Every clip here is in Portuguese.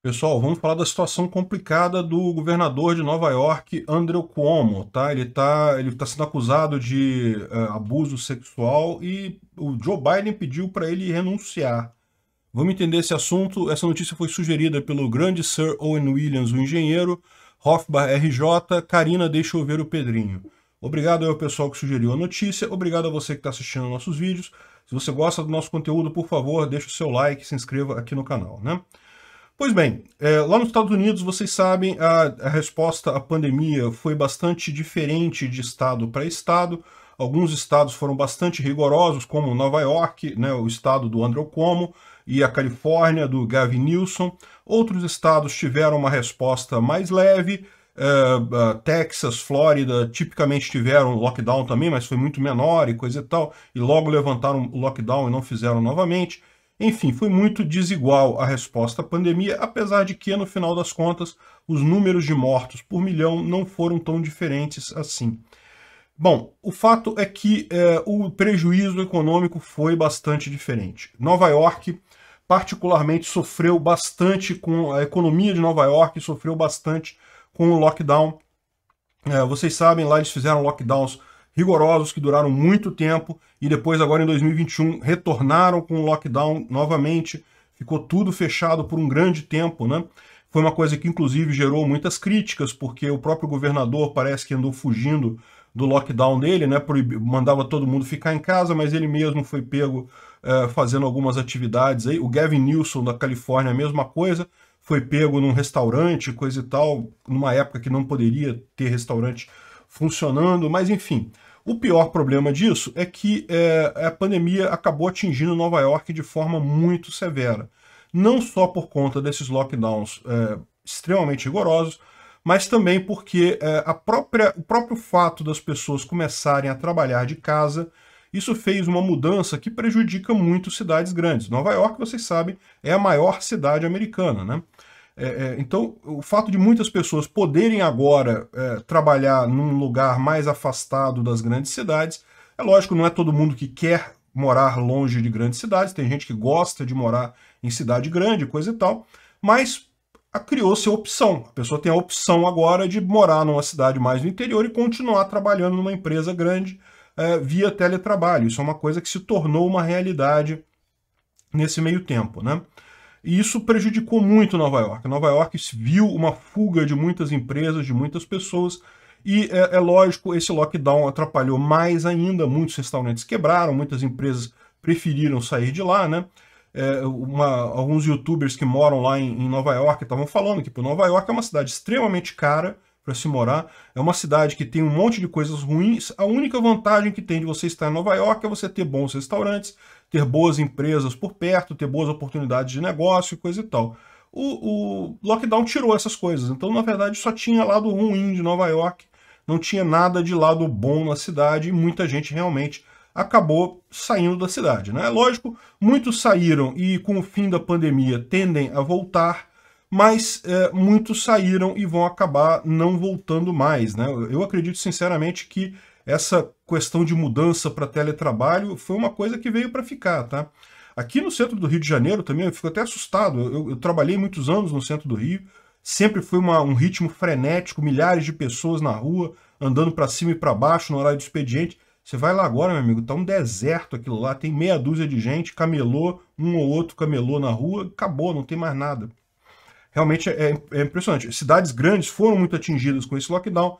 Pessoal, vamos falar da situação complicada do governador de Nova York, Andrew Cuomo, tá? Ele tá, ele tá sendo acusado de uh, abuso sexual e o Joe Biden pediu para ele renunciar. Vamos entender esse assunto. Essa notícia foi sugerida pelo grande Sir Owen Williams, o engenheiro, Hoffbar RJ, Karina Deixa Eu Ver o Pedrinho. Obrigado ao pessoal que sugeriu a notícia, obrigado a você que está assistindo nossos vídeos. Se você gosta do nosso conteúdo, por favor, deixa o seu like e se inscreva aqui no canal, né? Pois bem, é, lá nos Estados Unidos, vocês sabem, a, a resposta à pandemia foi bastante diferente de estado para estado. Alguns estados foram bastante rigorosos, como Nova York, né, o estado do Andrew Cuomo, e a Califórnia, do Gavin Newsom. Outros estados tiveram uma resposta mais leve. É, é, Texas, Flórida, tipicamente tiveram lockdown também, mas foi muito menor e coisa e tal, e logo levantaram o lockdown e não fizeram novamente. Enfim, foi muito desigual a resposta à pandemia, apesar de que, no final das contas, os números de mortos por milhão não foram tão diferentes assim. Bom, o fato é que é, o prejuízo econômico foi bastante diferente. Nova York, particularmente, sofreu bastante com a economia de Nova York, sofreu bastante com o lockdown. É, vocês sabem, lá eles fizeram lockdowns rigorosos que duraram muito tempo e depois agora em 2021 retornaram com o lockdown novamente, ficou tudo fechado por um grande tempo, né? Foi uma coisa que inclusive gerou muitas críticas, porque o próprio governador parece que andou fugindo do lockdown dele, né? Mandava todo mundo ficar em casa, mas ele mesmo foi pego eh, fazendo algumas atividades aí. O Gavin Newsom da Califórnia, a mesma coisa, foi pego num restaurante, coisa e tal, numa época que não poderia ter restaurante funcionando, mas enfim. O pior problema disso é que é, a pandemia acabou atingindo Nova York de forma muito severa. Não só por conta desses lockdowns é, extremamente rigorosos, mas também porque é, a própria, o próprio fato das pessoas começarem a trabalhar de casa, isso fez uma mudança que prejudica muito cidades grandes. Nova York, vocês sabem, é a maior cidade americana, né? É, é, então, o fato de muitas pessoas poderem agora é, trabalhar num lugar mais afastado das grandes cidades, é lógico, não é todo mundo que quer morar longe de grandes cidades, tem gente que gosta de morar em cidade grande, coisa e tal, mas criou-se a opção. A pessoa tem a opção agora de morar numa cidade mais no interior e continuar trabalhando numa empresa grande é, via teletrabalho. Isso é uma coisa que se tornou uma realidade nesse meio tempo, né? E isso prejudicou muito Nova York. Nova York viu uma fuga de muitas empresas, de muitas pessoas, e é, é, lógico, esse lockdown atrapalhou mais ainda. Muitos restaurantes quebraram, muitas empresas preferiram sair de lá, né? É, uma, alguns youtubers que moram lá em, em Nova York estavam falando que Nova York é uma cidade extremamente cara para se morar, é uma cidade que tem um monte de coisas ruins. A única vantagem que tem de você estar em Nova York é você ter bons restaurantes, ter boas empresas por perto, ter boas oportunidades de negócio e coisa e tal. O, o, lockdown tirou essas coisas. Então, na verdade, só tinha lado ruim de Nova York, não tinha nada de lado bom na cidade e muita gente realmente acabou saindo da cidade. Né? Lógico, muitos saíram e com o fim da pandemia tendem a voltar, mas é, muitos saíram e vão acabar não voltando mais. Né? Eu acredito sinceramente que essa questão de mudança para teletrabalho foi uma coisa que veio para ficar, tá? Aqui no centro do Rio de Janeiro também eu fico até assustado. Eu, eu trabalhei muitos anos no centro do Rio, sempre foi uma, um ritmo frenético, milhares de pessoas na rua, andando para cima e para baixo no horário do expediente. Você vai lá agora, meu amigo, tá um deserto aquilo lá, tem meia dúzia de gente, camelô, um ou outro camelô na rua, acabou, não tem mais nada. Realmente é, é impressionante. Cidades grandes foram muito atingidas com esse lockdown,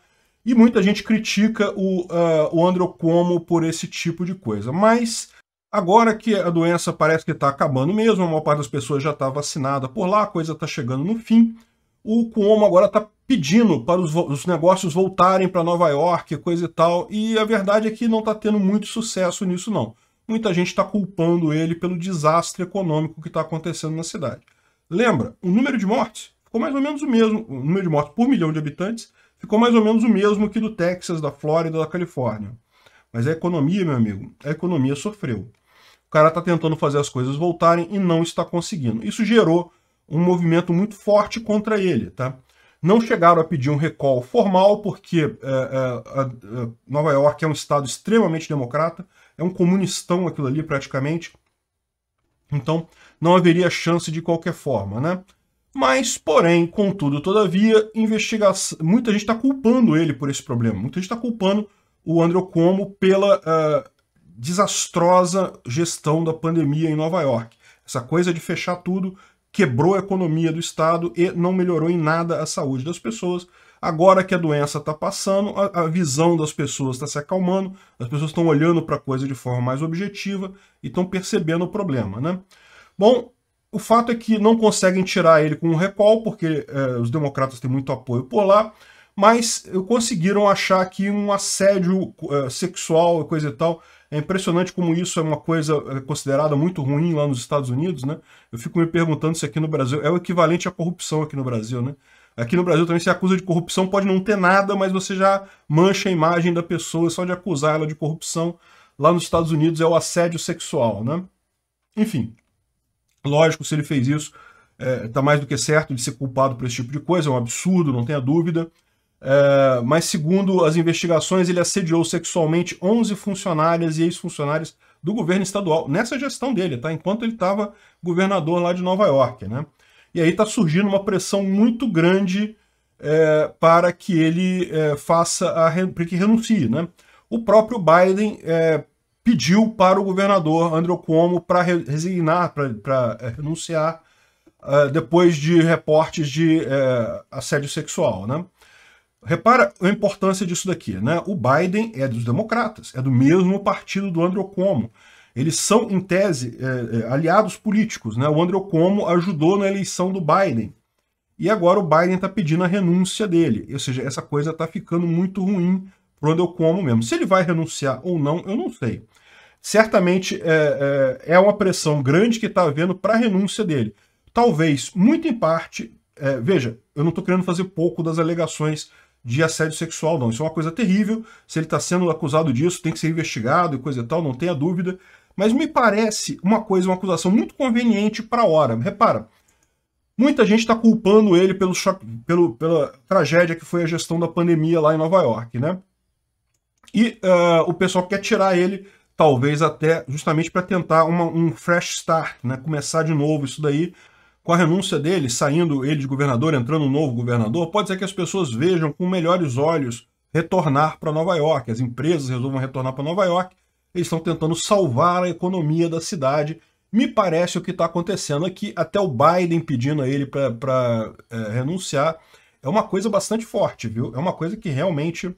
e muita gente critica o, uh, o Cuomo por esse tipo de coisa. Mas agora que a doença parece que está acabando mesmo, a maior parte das pessoas já está vacinada por lá, a coisa está chegando no fim, o Cuomo agora está pedindo para os, os, negócios voltarem para Nova York, coisa e tal, e a verdade é que não está tendo muito sucesso nisso não. Muita gente está culpando ele pelo desastre econômico que está acontecendo na cidade. Lembra, o número de mortes ficou mais ou menos o mesmo, o número de mortes por milhão de habitantes ficou mais ou menos o mesmo que do Texas, da Flórida, da Califórnia. Mas a é economia, meu amigo, a economia sofreu. O cara está tentando fazer as coisas voltarem e não está conseguindo. Isso gerou um movimento muito forte contra ele, tá? Não chegaram a pedir um recall formal, porque é, é, é Nova York é um estado extremamente democrata, é um comunistão aquilo ali praticamente. Então, não haveria chance de qualquer forma, né? Mas, porém, contudo, todavia, investigação... muita gente está culpando ele por esse problema. Muita gente está culpando o Andrew Cuomo pela uh, desastrosa gestão da pandemia em Nova York. Essa coisa de fechar tudo quebrou a economia do Estado e não melhorou em nada a saúde das pessoas. Agora que a doença está passando, a, a, visão das pessoas está se acalmando, as pessoas estão olhando para a coisa de forma mais objetiva e estão percebendo o problema, né? Bom, o fato é que não conseguem tirar ele com um recall, porque é, os democratas têm muito apoio por lá, mas conseguiram achar aqui um assédio é, sexual e coisa e tal. É impressionante como isso é uma coisa é, considerada muito ruim lá nos Estados Unidos, né? Eu fico me perguntando se aqui no Brasil é o equivalente à corrupção aqui no Brasil, né? Aqui no Brasil também se acusa de corrupção, pode não ter nada, mas você já mancha a imagem da pessoa só de acusar ela de corrupção. Lá nos Estados Unidos é o assédio sexual, né? Enfim, Lógico, se ele fez isso, está é, tá mais do que certo de ser culpado por esse tipo de coisa, é um absurdo, não tenha dúvida. É, mas segundo as investigações, ele assediou sexualmente 11 funcionárias e ex-funcionários do governo estadual, nessa gestão dele, tá? enquanto ele estava governador lá de Nova York. Né? E aí está surgindo uma pressão muito grande é, para que ele é, faça a, para que renuncie. Né? O próprio Biden é, pediu para o governador Andrew Cuomo para resignar, para é, renunciar, uh, depois de reportes de uh, assédio sexual. Né? Repara a importância disso daqui. Né? O Biden é dos democratas, é do mesmo partido do Andrew Cuomo. Eles são, em tese, uh, aliados políticos. Né? O Andrew Cuomo ajudou na eleição do Biden. E agora o Biden está pedindo a renúncia dele. Ou seja, essa coisa está ficando muito ruim por onde eu como mesmo. Se ele vai renunciar ou não, eu não sei. Certamente é, é, é uma pressão grande que está havendo para a renúncia dele. Talvez, muito em parte, é, veja, eu não estou querendo fazer pouco das alegações de assédio sexual, não. Isso é uma coisa terrível. Se ele está sendo acusado disso, tem que ser investigado e coisa e tal, não tenha dúvida. Mas me parece uma coisa, uma acusação muito conveniente para a hora. Repara, muita gente está culpando ele pelo, pelo, pela tragédia que foi a gestão da pandemia lá em Nova York, né? E uh, o pessoal quer tirar ele, talvez até justamente para tentar uma, um fresh start, né? começar de novo isso daí. Com a renúncia dele, saindo ele de governador, entrando um novo governador, pode ser que as pessoas vejam com melhores olhos retornar para Nova York, as empresas resolvam retornar para Nova York, eles estão tentando salvar a economia da cidade. Me parece o que está acontecendo aqui, até o Biden pedindo a ele para é, eh, renunciar. É uma coisa bastante forte, viu? É uma coisa que realmente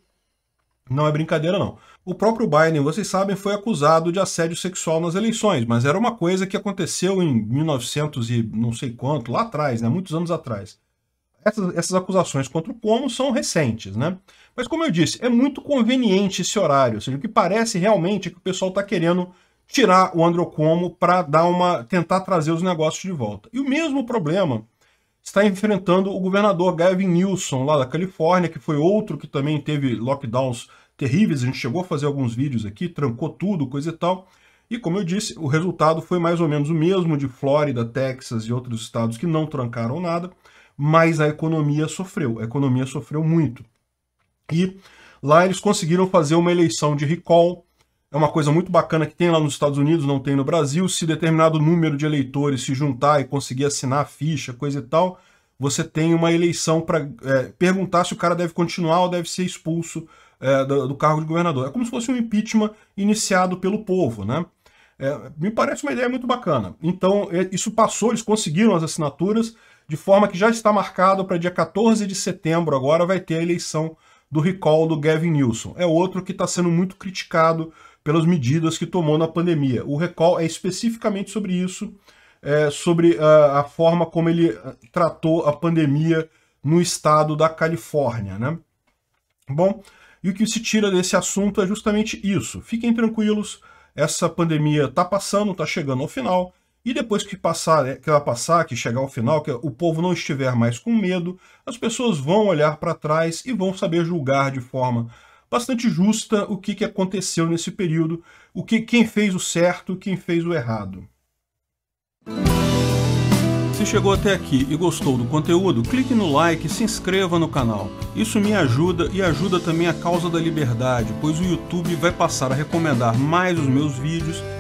não é brincadeira, não. O próprio Biden, vocês sabem, foi acusado de assédio sexual nas eleições, mas era uma coisa que aconteceu em 1900 e não sei quanto, lá atrás, né? Muitos anos atrás. Essas, essas acusações contra o Cuomo são recentes, né? Mas como eu disse, é muito conveniente esse horário, ou seja, o que parece realmente é que o pessoal está querendo tirar o Andrew Cuomo para dar uma tentar trazer os negócios de volta. E o mesmo problema está enfrentando o governador Gavin Newsom, lá da Califórnia, que foi outro que também teve lockdowns terríveis. A gente chegou a fazer alguns vídeos aqui, trancou tudo, coisa e tal. E como eu disse, o resultado foi mais ou menos o mesmo de Flórida, Texas e outros estados que não trancaram nada, mas a economia sofreu, a economia sofreu muito. E lá eles conseguiram fazer uma eleição de recall, é uma coisa muito bacana que tem lá nos Estados Unidos, não tem no Brasil. Se determinado número de eleitores se juntar e conseguir assinar a ficha, coisa e tal, você tem uma eleição para é, perguntar se o cara deve continuar ou deve ser expulso é, do, do, cargo de governador. É como se fosse um impeachment iniciado pelo povo, né? É, me parece uma ideia muito bacana. Então, é, isso passou, eles conseguiram as assinaturas, de forma que já está marcado para dia 14 de setembro, agora vai ter a eleição do recall do Gavin Newsom. É outro que está sendo muito criticado pelas medidas que tomou na pandemia. O recall é especificamente sobre isso, é, sobre a, ah, a forma como ele ah, tratou a pandemia no estado da Califórnia. Né? Bom, e o que se tira desse assunto é justamente isso. Fiquem tranquilos, essa pandemia está passando, está chegando ao final, e depois que passar, né, que ela passar, que chegar ao final, que o povo não estiver mais com medo, as pessoas vão olhar para trás e vão saber julgar de forma bastante justa o que, que aconteceu nesse período, o que quem fez o certo, quem fez o errado. Se chegou até aqui e gostou do conteúdo, clique no like e se inscreva no canal. Isso me ajuda e ajuda também a causa da liberdade, pois o YouTube vai passar a recomendar mais os meus vídeos